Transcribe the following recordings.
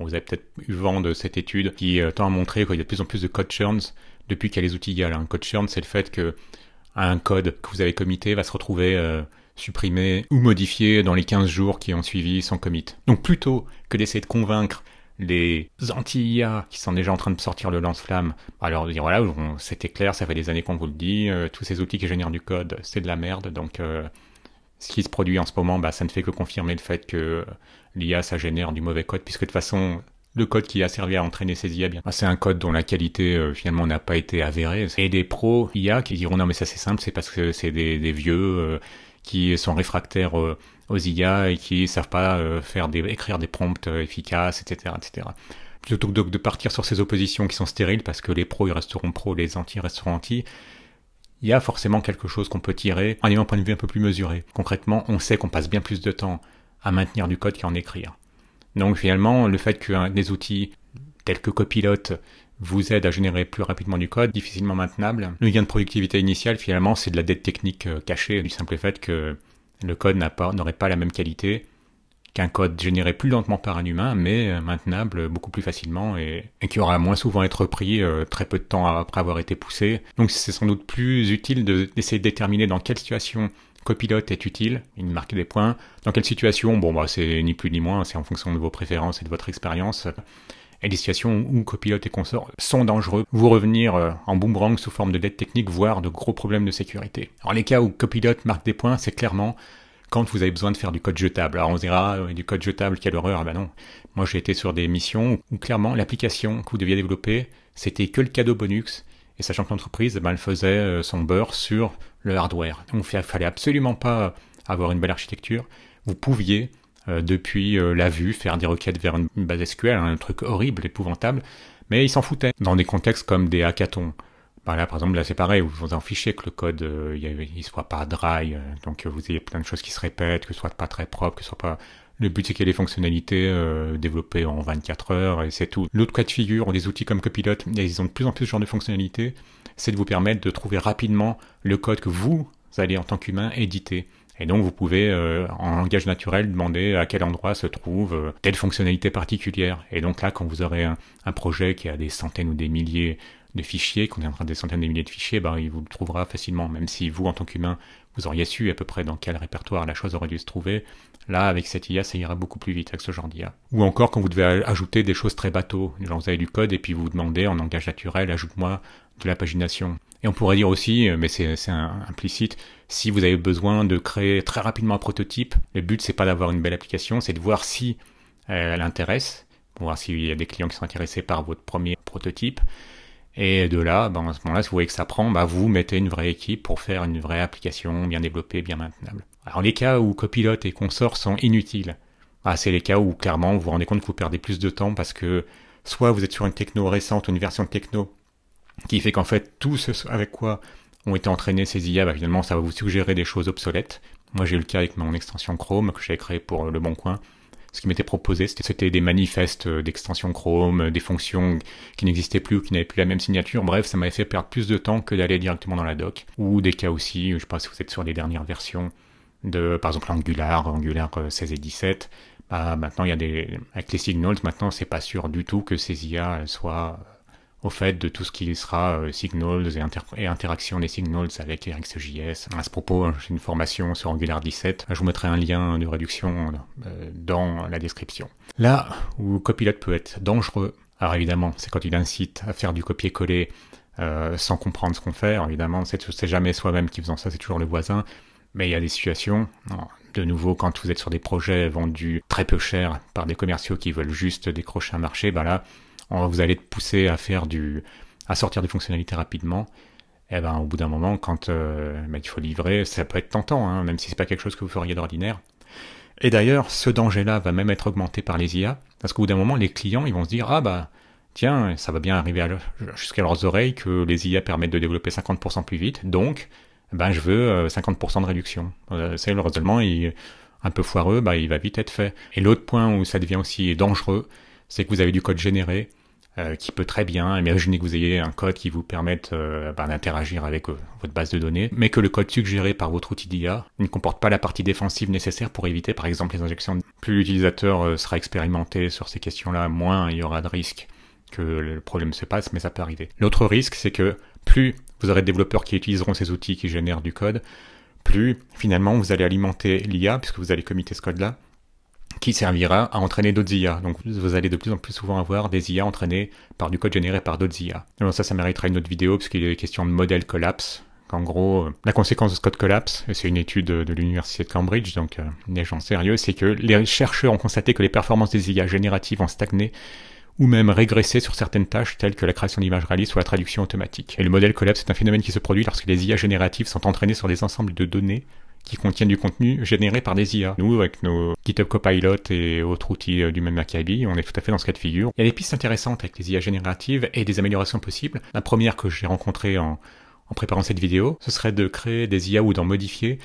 vous avez peut-être eu vent de cette étude qui euh, tend à montrer qu'il y a de plus en plus de code churns depuis qu'il y a les outils GAL. Un hein. code churn, c'est le fait que un code que vous avez commité va se retrouver euh, supprimé ou modifié dans les 15 jours qui ont suivi son commit. Donc plutôt que d'essayer de convaincre les anti-IA qui sont déjà en train de sortir le lance-flamme, alors bah, dire voilà, c'était clair, ça fait des années qu'on vous le dit, euh, tous ces outils qui génèrent du code, c'est de la merde, donc ce qui se produit en ce moment, bah, ça ne fait que confirmer le fait que l'IA, ça génère du mauvais code, puisque de toute façon, le code qui a servi à entraîner ces IA, bien, c'est un code dont la qualité euh, finalement n'a pas été avérée. Et des pros IA qui diront non mais ça c'est simple, c'est parce que c'est des, vieux euh, qui sont réfractaires euh, aux IA et qui savent pas faire des, écrire des prompts efficaces, etc., etc. Plutôt que de, de partir sur ces oppositions qui sont stériles parce que les pros ils resteront pros, les anti resteront anti il y a forcément quelque chose qu'on peut tirer en ayant un point de vue un peu plus mesuré. Concrètement, on sait qu'on passe bien plus de temps à maintenir du code qu'à en écrire. Donc finalement, le fait que des outils tels que Copilot vous aident à générer plus rapidement du code, difficilement maintenable, le gain de productivité initiale, finalement, c'est de la dette technique euh, cachée du simple fait que le code n'aurait pas la même qualité qu'un code généré plus lentement par un humain, mais euh, maintenable beaucoup plus facilement et, qui aura moins souvent être pris, euh, très peu de temps après avoir été poussé. Donc c'est sans doute plus utile d'essayer de, déterminer dans quelle situation copilote est utile, il marque des points. Dans quelle situation Bon, bah, c'est ni plus ni moins, c'est en fonction de vos préférences et de votre expérience. Et des situations où copilote et consort sont dangereux, vous revenir euh, en boomerang sous forme de dette technique, voire de gros problèmes de sécurité. Alors les cas où copilote marque des points, c'est clairement quand vous avez besoin de faire du code jetable. Alors on se dira, ah, du code jetable, quelle horreur. Ah, ben non. Moi, j'ai été sur des missions où clairement l'application que vous deviez développer, c'était que le cadeau bonus. Et sachant que l'entreprise, ben, elle faisait euh, son beurre sur le hardware. Donc, il fallait absolument pas avoir une belle architecture. Vous pouviez, euh, depuis euh, la vue, faire des requêtes vers une base SQL, hein, un truc horrible, épouvantable. Mais ils s'en foutaient dans des contextes comme des hackathons par bah là, par exemple, là c'est pareil, vous vous en fichez que le code euh, il soit pas dry, euh, donc euh, vous ayez plein de choses qui se répètent, que ce soit pas très propre, que ce soit pas. Le but c'est qu'il y ait des fonctionnalités euh, développées en 24 heures et c'est tout. L'autre cas de figure, des outils comme Copilot, ils ont de plus en plus ce genre de fonctionnalités, c'est de vous permettre de trouver rapidement le code que vous allez en tant qu'humain éditer. Et donc vous pouvez, en langage naturel, demander à quel endroit se trouve telle fonctionnalité particulière. Et donc là, quand vous aurez un, projet qui a des centaines ou des milliers de fichiers, contiendra des centaines de milliers de fichiers, bah, il vous le trouvera facilement, même si vous, en tant qu'humain, vous auriez su à peu près dans quel répertoire la chose aurait dû se trouver. Là, avec cette IA, ça ira beaucoup plus vite avec ce genre d'IA. Ou encore quand vous devez ajouter des choses très bateaux, genre vous avez du code et puis vous vous demandez en langage naturel, ajoute-moi de la pagination. Et on pourrait dire aussi, euh, mais c'est implicite, si vous avez besoin de créer très rapidement un prototype, le but c'est pas d'avoir une belle application, c'est de voir si euh, elle intéresse, voir s'il y a des clients qui sont intéressés par votre premier prototype, et de là, ben, à ce moment-là, si vous voyez que ça prend, ben, vous mettez une vraie équipe pour faire une vraie application bien développée, bien maintenable. Alors les cas où copilote et consorts sont inutiles, ah, c'est les cas où clairement vous vous rendez compte que vous perdez plus de temps parce que soit vous êtes sur une techno récente ou une version de techno qui fait qu'en fait tout ce avec quoi ont été entraînés ces IA, bah, finalement ça va vous suggérer des choses obsolètes. Moi j'ai eu le cas avec mon extension Chrome que j'ai créé pour Le Bon Coin, ce qui m'était proposé, c'était des manifestes euh, d'extension Chrome, euh, des fonctions qui n'existaient plus ou qui n'avaient plus la même signature. Bref, ça m'avait fait perdre plus de temps que d'aller directement dans la doc. Ou des cas aussi, je ne sais pas si vous êtes sur les dernières versions de, par exemple, Angular, Angular 16 euh, et 17. Bah, maintenant, il y a des, avec les signals, maintenant, c'est pas sûr du tout que ces IA soient au fait de tout ce qui sera euh, signals et, interaction des signals avec RxJS. À ce propos, euh, j'ai une formation sur Angular 17. Je vous mettrai un lien de réduction euh, dans la description. Là où Copilot peut être dangereux, alors évidemment, c'est quand il incite à faire du copier-coller sans comprendre ce qu'on fait. évidemment, c'est jamais soi-même qui faisant ça, c'est toujours le voisin. Mais il y a des situations, de nouveau, quand vous êtes sur des projets vendus très peu cher par des commerciaux qui veulent juste décrocher un marché, ben là, vous allez être pousser à faire du, à sortir des fonctionnalités rapidement, Et eh ben, au bout d'un moment, quand euh, bah, il faut livrer, ça peut être tentant, hein, même si c'est pas quelque chose que vous feriez d'ordinaire. Et d'ailleurs, ce danger-là va même être augmenté par les IA, parce qu'au bout d'un moment, les clients, ils vont se dire, ah bah, tiens, ça va bien arriver jusqu'à leurs oreilles que les IA permettent de développer 50% plus vite, donc, ben, je veux 50% euh, de réduction. Euh, c'est le raisonnement un peu foireux, bah, il va vite être fait. Et l'autre point où ça devient aussi dangereux, c'est que vous avez du code généré, euh, qui peut très bien, imaginez que vous ayez un code qui vous permette euh, bah, d'interagir avec euh, votre base de données, mais que le code suggéré par votre outil d'IA ne comporte pas la partie défensive nécessaire pour éviter par exemple les injections. Plus l'utilisateur sera expérimenté sur ces questions-là, moins il y aura de risques que le problème se passe, mais ça peut arriver. L'autre risque, c'est que plus vous aurez de développeurs qui utiliseront ces outils qui génèrent du code, plus finalement vous allez alimenter l'IA, puisque vous allez committer ce code-là, qui servira à entraîner d'autres IA. Donc vous allez de plus en plus souvent avoir des IA entraînées par du code généré par d'autres IA. Alors ça, ça méritera une autre vidéo, parce qu'il est question de modèle collapse. En gros, euh, la conséquence de ce code collapse, c'est une étude de l'université de Cambridge, donc euh, des gens sérieux, c'est que les chercheurs ont constaté que les performances des IA génératives ont stagné ou même régressé sur certaines tâches telles que la création d'images réalistes ou la traduction automatique. Et le modèle collapse est un phénomène qui se produit lorsque les IA génératives sont entraînées sur des ensembles de données qui contiennent du contenu généré par des IA. Nous, avec nos GitHub Copilot et autres outils euh, du même acabit, on est tout à fait dans ce cas de figure. Il y a des pistes intéressantes avec les IA génératives et des améliorations possibles. La première que j'ai rencontrée en, préparant cette vidéo, ce serait de créer des IA ou d'en modifier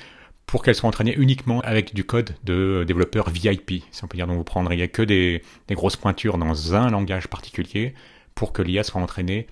pour qu'elles soient entraînées uniquement avec du code de développeur VIP, si on peut dire. Donc vous prendriez que des, des grosses pointures dans un langage particulier pour que l'IA soit entraînée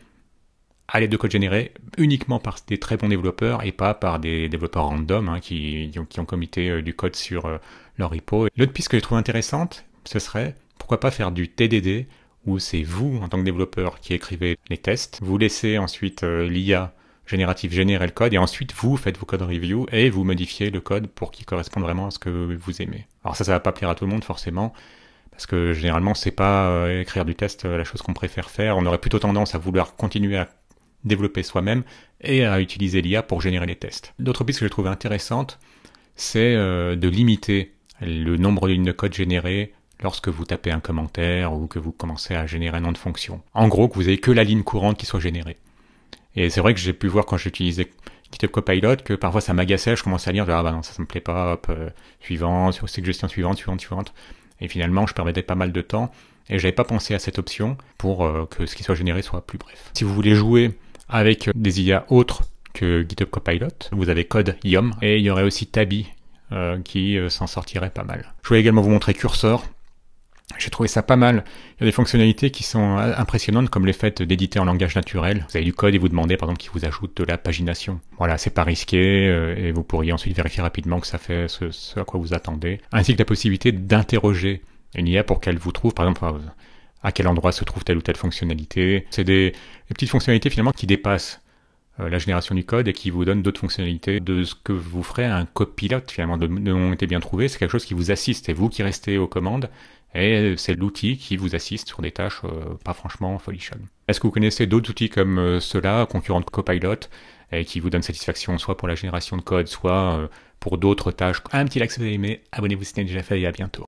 à l'aide de code généré uniquement par des très bons développeurs et pas par des développeurs random hein, qui, qui, ont commité euh, du code sur euh, leur repo. L'autre piste que je trouve intéressante, ce serait pourquoi pas faire du TDD où c'est vous, en tant que développeur, qui écrivez les tests. Vous laissez ensuite euh, l'IA générative générer le code et ensuite vous faites vos code review et vous modifiez le code pour qu'il corresponde vraiment à ce que vous aimez. Alors ça, ça va pas plaire à tout le monde forcément. Parce que généralement, c'est pas écrire du test la chose qu'on préfère faire. On aurait plutôt tendance à vouloir continuer à développer soi-même et à utiliser l'IA pour générer les tests. L'autre piste que j'ai trouvé intéressante, c'est euh, de limiter le nombre de lignes de code générées lorsque vous tapez un commentaire ou que vous commencez à générer un nom de fonction. En gros, que vous avez que la ligne courante qui soit générée. Et c'est vrai que j'ai pu voir quand j'utilisais GitHub Copilot que parfois ça m'agaçait, je commençais à lire, ah bah non, ça, ne me plaît pas, hop, euh, suivant, suggestion suivante, suivante, suivante. Et finalement, je perdais pas mal de temps et j'avais pas pensé à cette option pour euh, que ce qui soit généré soit plus bref. Si vous voulez jouer avec des IA autres que GitHub Copilot. Vous avez Code IOM et il y aurait aussi Tabby euh, qui euh, s'en sortirait pas mal. Je voulais également vous montrer Cursor. J'ai trouvé ça pas mal. Il y a des fonctionnalités qui sont euh, impressionnantes comme les fait d'éditer en langage naturel. Vous avez du code et vous demandez par exemple qu'il vous ajoute de la pagination. Voilà, c'est pas risqué et vous pourriez ensuite vérifier rapidement que ça fait ce à quoi vous attendez. Ainsi que la possibilité d'interroger une IA pour qu'elle vous trouve, par exemple, à quel endroit se trouve telle ou telle fonctionnalité. C'est des, petites fonctionnalités finalement qui dépassent euh, la génération du code et qui vous donnent d'autres fonctionnalités de ce que vous ferez un copilote finalement de, de on bien trouvé. C'est quelque chose qui vous assiste et vous qui restez aux commandes et c'est l'outil qui vous assiste sur des tâches euh, pas franchement folichonnes. Est-ce que vous connaissez d'autres outils comme euh, ceux-là, concurrents de Copilot, et qui vous donnent satisfaction soit pour la génération de code, soit pour d'autres tâches Un petit like si vous avez aimé, abonnez-vous si ce n'est déjà fait et à bientôt.